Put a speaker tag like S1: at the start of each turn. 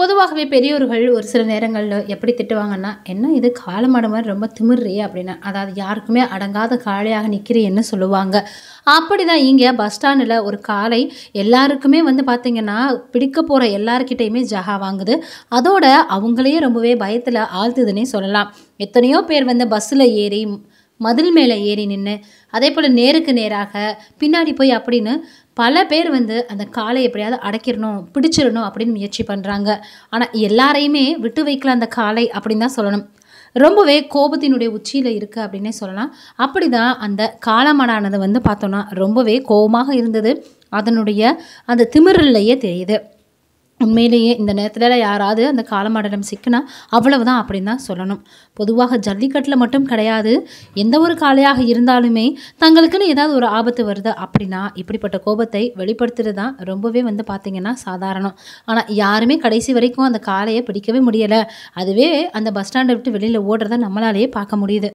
S1: பொதுவாகவே பெரியோர்கள் ஒரு சில நேரங்களில் எப்படி திட்டுவாங்கன்னா என்ன இது காலமான மாதிரி ரொம்ப திமிர்றியே அப்படின்னா அதாவது யாருக்குமே அடங்காத காளையாக நிற்கிறேன்னு சொல்லுவாங்க அப்படி தான் இங்கே பஸ் ஸ்டாண்டில் ஒரு காலை எல்லாருக்குமே வந்து பார்த்திங்கன்னா பிடிக்க போகிற எல்லாருக்கிட்டேயுமே ஜகா வாங்குது அதோட அவங்களையே ரொம்பவே பயத்தில் ஆழ்த்துதுன்னே சொல்லலாம் எத்தனையோ பேர் வந்து பஸ்ஸில் ஏறி மதில் மேலே ஏறி நின்று அதே போல் நேருக்கு நேராக பின்னாடி போய் அப்படின்னு பல பேர் வந்து அந்த காலை எப்படியாவது அடைக்கிடணும் பிடிச்சிடணும் அப்படின்னு முயற்சி பண்ணுறாங்க ஆனால் எல்லாரையுமே விட்டு வைக்கல அந்த காலை அப்படின்னு தான் சொல்லணும் ரொம்பவே கோபத்தினுடைய உச்சியில் இருக்குது அப்படின்னே சொல்லலாம் அப்படி தான் அந்த காலமடானது வந்து பார்த்தோன்னா ரொம்பவே கோபமாக இருந்தது அதனுடைய அந்த திமிரல்லையே தெரியுது உண்மையிலேயே இந்த நேரத்தில் யாராவது அந்த காலமாடலம் சிக்கினா அவ்வளவு தான் அப்படின்னு தான் சொல்லணும் பொதுவாக ஜல்லிக்கட்டில் மட்டும் கிடையாது எந்த ஒரு காளையாக இருந்தாலுமே தங்களுக்குன்னு ஏதாவது ஒரு ஆபத்து வருது அப்படின்னா இப்படிப்பட்ட கோபத்தை வெளிப்படுத்துறது தான் ரொம்பவே வந்து பார்த்திங்கன்னா சாதாரணம் ஆனால் யாருமே கடைசி வரைக்கும் அந்த காளையை பிடிக்கவே முடியலை அதுவே அந்த பஸ் ஸ்டாண்டை விட்டு வெளியில் ஓடுறத நம்மளாலேயே பார்க்க முடியுது